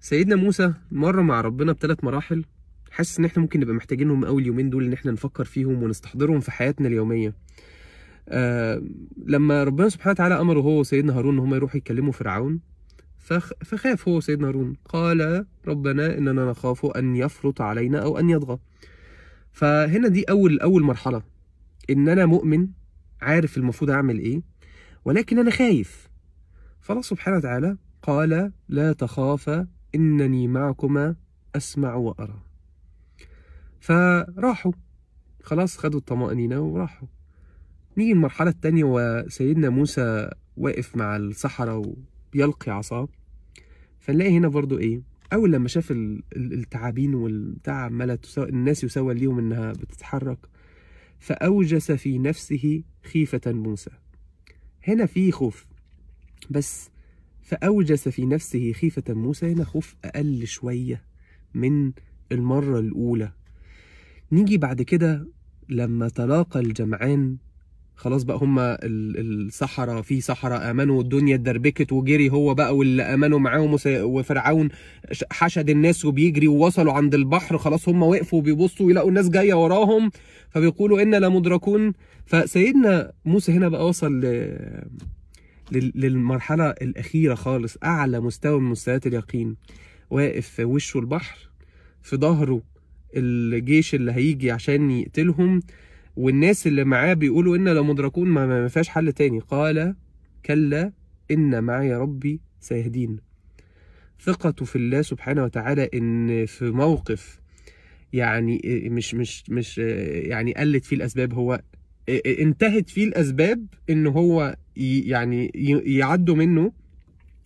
سيدنا موسى مر مع ربنا بثلاث مراحل حاسس ان احنا ممكن نبقى محتاجينهم اول يومين دول ان احنا نفكر فيهم ونستحضرهم في حياتنا اليوميه آه لما ربنا سبحانه وتعالى امره هو وسيدنا هارون ان هم يروحوا يكلموا فرعون فخ... فخاف هو سيدنا هارون قال ربنا اننا نخاف ان يفرط علينا او ان يطغى فهنا دي اول اول مرحله ان انا مؤمن عارف المفروض اعمل ايه ولكن انا خايف فالله سبحانه وتعالى قال لا تخافا إنني معكما أسمع وأرى فراحوا خلاص خدوا الطمأنينة وراحوا نيجي المرحلة التانية وسيدنا موسى واقف مع الصحراء وبيلقي عصاه فنلاقي هنا برضو ايه اول لما شاف التعابين والبتاع عماله الناس يسوى ليهم انها بتتحرك فاوجس في نفسه خيفه موسى هنا في خوف بس فأوجس في نفسه خيفة موسى هنا خوف أقل شوية من المرة الأولى نيجي بعد كده لما تلاقى الجمعان خلاص بقى هما الصحراء في صحراء امنوا والدنيا اتدربكت وجري هو بقى واللي امنوا معاهم وفرعون حشد الناس وبيجري ووصلوا عند البحر خلاص هما وقفوا وبيبصوا ويلاقوا الناس جايه وراهم فبيقولوا انا لمدركون فسيدنا موسى هنا بقى وصل للمرحله الاخيره خالص اعلى مستوى من مستويات اليقين واقف في وشه البحر في ظهره الجيش اللي هيجي عشان يقتلهم والناس اللي معاه بيقولوا إن لو مدركون ما فيهاش حل تاني قال كلا إن معي ربي سيهدين ثقته في الله سبحانه وتعالى إن في موقف يعني إيه، مش مش مش يعني قلت فيه الأسباب هو انتهت فيه الاسباب ان هو يعني يعدوا منه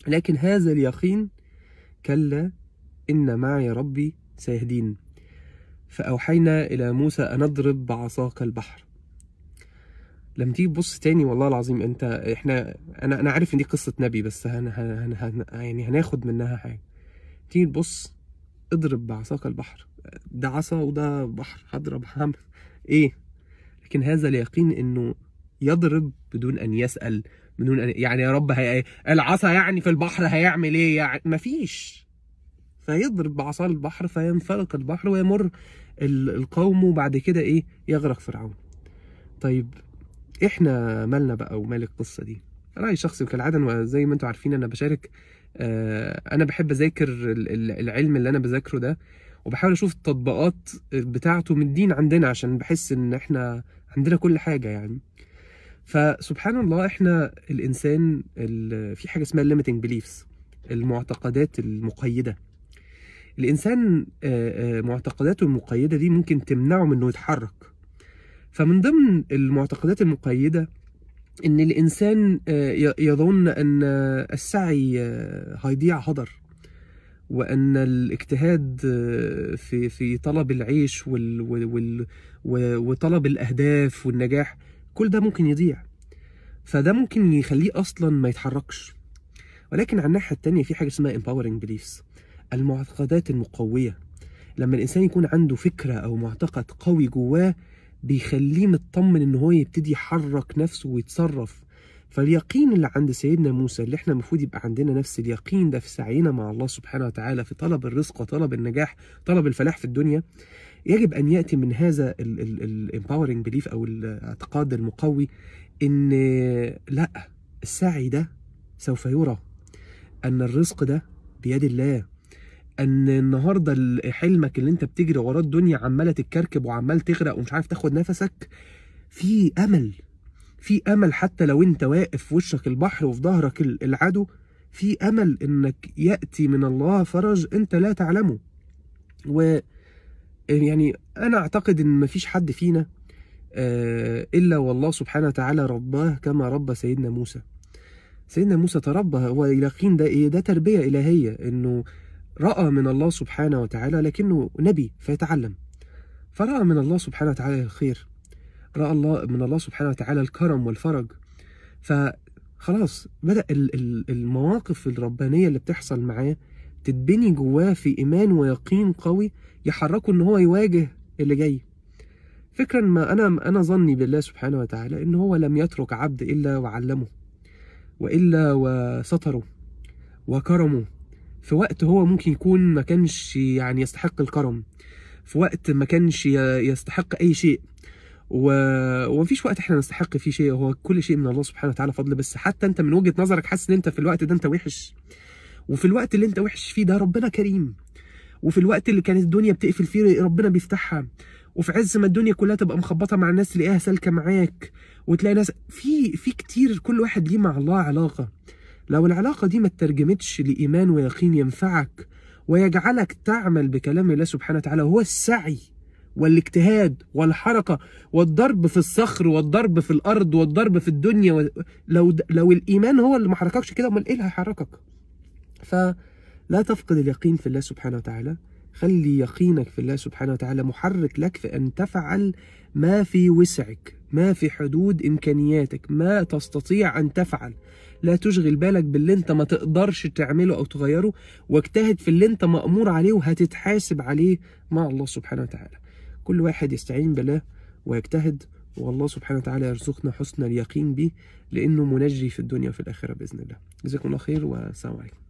لكن هذا اليقين كلا ان معي ربي سيهدين فاوحينا الى موسى ان اضرب بعصاك البحر لما تيجي تبص تاني والله العظيم انت احنا انا انا عارف ان دي قصه نبي بس هن هن هن يعني هناخد منها حاجه تيجي تبص اضرب بعصاك البحر ده عصا وده بحر هضرب هعمل ايه يمكن هذا اليقين انه يضرب بدون ان يسال بدون أن يعني يا رب هي العصا يعني في البحر هيعمل ايه يعني مفيش فيضرب بعصا البحر فينفلق البحر ويمر القوم وبعد كده ايه يغرق فرعون طيب احنا مالنا بقى ومال القصه دي رايي شخصي وكالعاده وزي ما انتم عارفين انا بشارك آه، انا بحب اذاكر العلم اللي انا بذاكره ده وبحاول اشوف التطبيقات بتاعته من الدين عندنا عشان بحس ان احنا عندنا كل حاجه يعني فسبحان الله احنا الانسان في حاجه اسمها limiting beliefs المعتقدات المقيده الانسان آه، آه، معتقداته المقيده دي ممكن تمنعه من انه يتحرك فمن ضمن المعتقدات المقيده ان الانسان آه، يظن ان السعي هيضيع هدر وان الاجتهاد آه، في في طلب العيش وال وال وطلب الاهداف والنجاح كل ده ممكن يضيع فده ممكن يخليه اصلا ما يتحركش ولكن على الناحيه الثانيه في حاجه اسمها empowering beliefs المعتقدات المقويه لما الانسان يكون عنده فكره او معتقد قوي جواه بيخليه مطمن ان هو يبتدي يحرك نفسه ويتصرف فاليقين اللي عند سيدنا موسى اللي احنا المفروض يبقى عندنا نفس اليقين ده في سعينا مع الله سبحانه وتعالى في طلب الرزق وطلب النجاح طلب الفلاح في الدنيا يجب ان ياتي من هذا الامباورنج بليف او الاعتقاد المقوي ان لا السعي ده سوف يرى ان الرزق ده بيد الله ان النهارده حلمك اللي انت بتجري وراه الدنيا عماله تتكركب وعمال تغرق ومش عارف تاخد نفسك في امل في امل حتى لو انت واقف في وشك البحر وفي ظهرك العدو في امل انك ياتي من الله فرج انت لا تعلمه و يعني انا اعتقد ان مفيش حد فينا آه، الا والله سبحانه وتعالى رباه كما ربى سيدنا موسى سيدنا موسى تربى هو يقين ده ايه ده تربيه الهيه انه راى من الله سبحانه وتعالى لكنه نبي فيتعلم فراى من الله سبحانه وتعالى الخير راى الله من الله سبحانه وتعالى الكرم والفرج فخلاص بدا المواقف الربانيه اللي بتحصل معاه تتبني جواه في ايمان ويقين قوي يحركه ان هو يواجه اللي جاي فكرا ما انا انا ظني بالله سبحانه وتعالى ان هو لم يترك عبد الا وعلمه والا وستره وكرمه في وقت هو ممكن يكون ما كانش يعني يستحق الكرم في وقت ما كانش يستحق اي شيء وما فيش وقت احنا نستحق فيه شيء هو كل شيء من الله سبحانه وتعالى فضل بس حتى انت من وجهه نظرك حاسس ان انت في الوقت ده انت وحش وفي الوقت اللي انت وحش فيه ده ربنا كريم وفي الوقت اللي كانت الدنيا بتقفل فيه ربنا بيفتحها وفي عز ما الدنيا كلها تبقى مخبطه مع الناس تلاقيها سالكه معاك وتلاقي ناس في في كتير كل واحد ليه مع الله علاقه لو العلاقه دي ما اترجمتش لايمان ويقين ينفعك ويجعلك تعمل بكلام الله سبحانه وتعالى هو السعي والاجتهاد والحركة والضرب في الصخر والضرب في الأرض والضرب في الدنيا و... لو لو الإيمان هو اللي ما حرككش كده أمال إيه اللي هيحركك؟ فلا تفقد اليقين في الله سبحانه وتعالى خلي يقينك في الله سبحانه وتعالى محرك لك في أن تفعل ما في وسعك ما في حدود إمكانياتك ما تستطيع أن تفعل لا تشغل بالك باللي انت ما تقدرش تعمله أو تغيره واجتهد في اللي انت مأمور عليه وهتتحاسب عليه مع الله سبحانه وتعالى كل واحد يستعين بالله ويجتهد والله سبحانه وتعالى يرزقنا حسن اليقين به لأنه منجي في الدنيا وفي الآخرة بإذن الله جزاكم الله خير والسلام عليكم